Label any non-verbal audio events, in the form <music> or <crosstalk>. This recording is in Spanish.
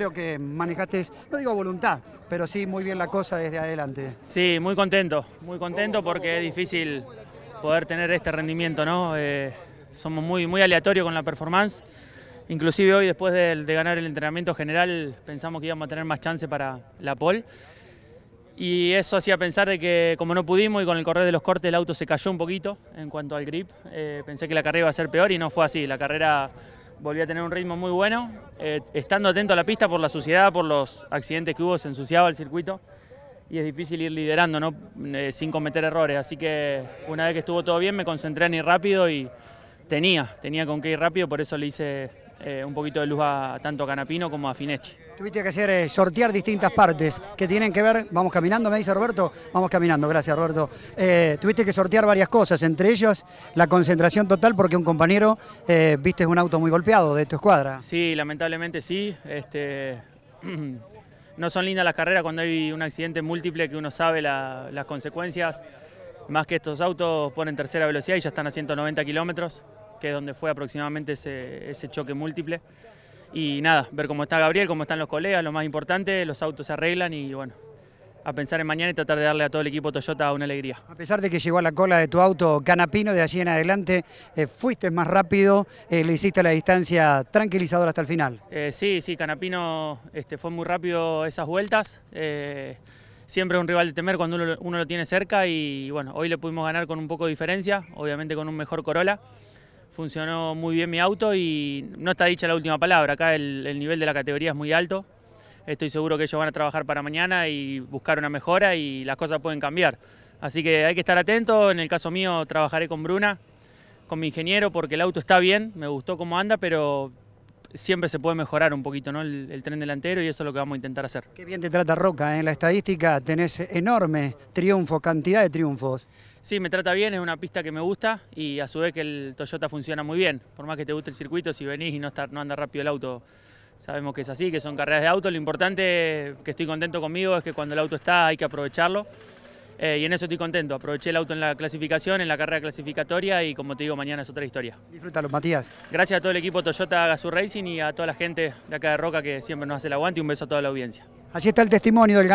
creo que manejaste, no digo voluntad, pero sí muy bien la cosa desde adelante. Sí, muy contento, muy contento porque es difícil poder tener este rendimiento, ¿no? Eh, somos muy, muy aleatorios con la performance. Inclusive hoy, después de, ganar el entrenamiento general, pensamos que íbamos a tener más chance para la pole. Y eso hacía pensar de que como no pudimos y con el correr de los cortes el auto se cayó un poquito en cuanto al grip. Eh, pensé que la carrera iba a ser peor y no fue así. La carrera volví a tener un ritmo muy bueno, eh, estando atento a la pista por la suciedad, por los accidentes que hubo, se ensuciaba el circuito y es difícil ir liderando ¿no? Eh, sin cometer errores. Así que una vez que estuvo todo bien me concentré en ir rápido y tenía, tenía con qué ir rápido, por eso le hice eh, un poquito de luz a tanto a Canapino como a Finechi. Tuviste que hacer eh, sortear distintas partes que tienen que ver, vamos caminando, me dice Roberto, vamos caminando, gracias Roberto. Eh, tuviste que sortear varias cosas, entre ellas la concentración total porque un compañero, viste un auto muy golpeado de tu escuadra. Sí, lamentablemente sí. Este, <clears throat> no son lindas las carreras cuando hay un accidente múltiple que uno sabe las consecuencias. Más que estos autos ponen tercera velocidad y ya están a 190 kilómetros que es donde fue aproximadamente ese, choque múltiple. Y nada, ver cómo está Gabriel, cómo están los colegas, lo más importante, los autos se arreglan y bueno, a pensar en mañana y tratar de darle a todo el equipo Toyota una alegría. A pesar de que llegó a la cola de tu auto Canapino, de allí en adelante eh, fuiste más rápido, eh, le hiciste la distancia tranquilizadora hasta el final. Eh, sí, sí, Canapino este, fue muy rápido esas vueltas. siempre un rival de temer cuando uno, uno, lo tiene cerca y bueno, hoy le pudimos ganar con un poco de diferencia, obviamente con un mejor Corolla funcionó muy bien mi auto y no está dicha la última palabra. Acá el, nivel de la categoría es muy alto. Estoy seguro que ellos van a trabajar para mañana y buscar una mejora y las cosas pueden cambiar. Así que hay que estar atento. En el caso mío trabajaré con Bruna, con mi ingeniero, porque el auto está bien, me gustó cómo anda, pero siempre se puede mejorar un poquito ¿no? el, tren delantero y eso es lo que vamos a intentar hacer. Qué bien te trata Roca, ¿eh? en la estadística tenés enorme triunfo, cantidad de triunfos. Sí, me trata bien, es una pista que me gusta y a su vez que el Toyota funciona muy bien. Por más que te guste el circuito, si venís y no, anda rápido el auto, sabemos que es así, que son carreras de auto. Lo importante que estoy contento conmigo es que cuando el auto está hay que aprovecharlo. Eh, y en eso estoy contento. Aproveché el auto en la clasificación, en la carrera clasificatoria y como te digo, mañana es otra historia. Disfrútalo, Matías. Gracias a todo el equipo Toyota Gazoo Racing y a toda la gente de acá de Roca que siempre nos hace el aguante y un beso a toda la audiencia. Allí está el testimonio del